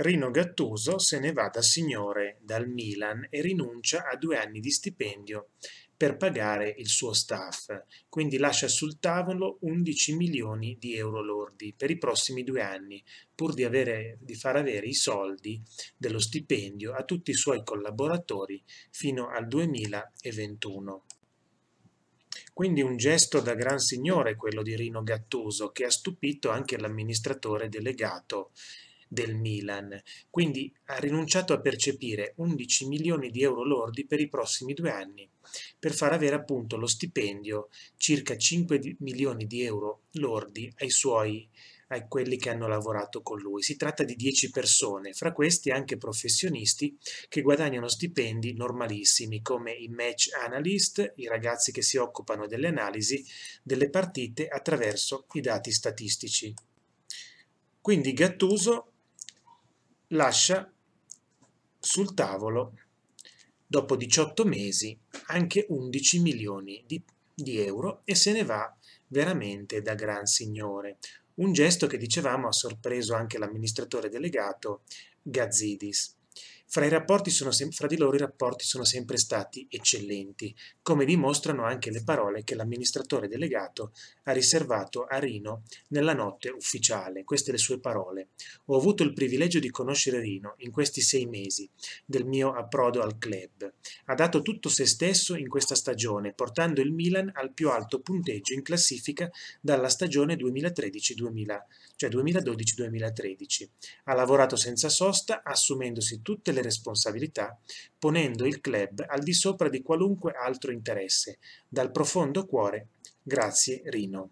Rino Gattuso se ne va da signore dal Milan e rinuncia a due anni di stipendio per pagare il suo staff, quindi lascia sul tavolo 11 milioni di euro lordi per i prossimi due anni, pur di, avere, di far avere i soldi dello stipendio a tutti i suoi collaboratori fino al 2021. Quindi un gesto da gran signore quello di Rino Gattuso, che ha stupito anche l'amministratore delegato del Milan, quindi ha rinunciato a percepire 11 milioni di euro lordi per i prossimi due anni, per far avere appunto lo stipendio circa 5 milioni di euro lordi ai suoi a quelli che hanno lavorato con lui. Si tratta di 10 persone, fra questi anche professionisti che guadagnano stipendi normalissimi come i match analyst, i ragazzi che si occupano delle analisi delle partite attraverso i dati statistici. Quindi Gattuso lascia sul tavolo dopo 18 mesi anche 11 milioni di, di, euro e se ne va veramente da gran signore. Un gesto che dicevamo ha sorpreso anche l'amministratore delegato Gazzidis. Fra, fra di loro i rapporti sono sempre stati eccellenti, come dimostrano anche le parole che l'amministratore delegato ha riservato a Rino nella notte ufficiale. Queste le sue parole. Ho avuto il privilegio di conoscere Rino in questi sei mesi del mio approdo al club. Ha dato tutto se stesso in questa stagione, portando il Milan al più alto punteggio in classifica dalla stagione 2013 2012-2013. Cioè ha lavorato senza sosta, assumendosi tutte le delle responsabilità, ponendo il club al di sopra di qualunque altro interesse. Dal profondo cuore, grazie Rino.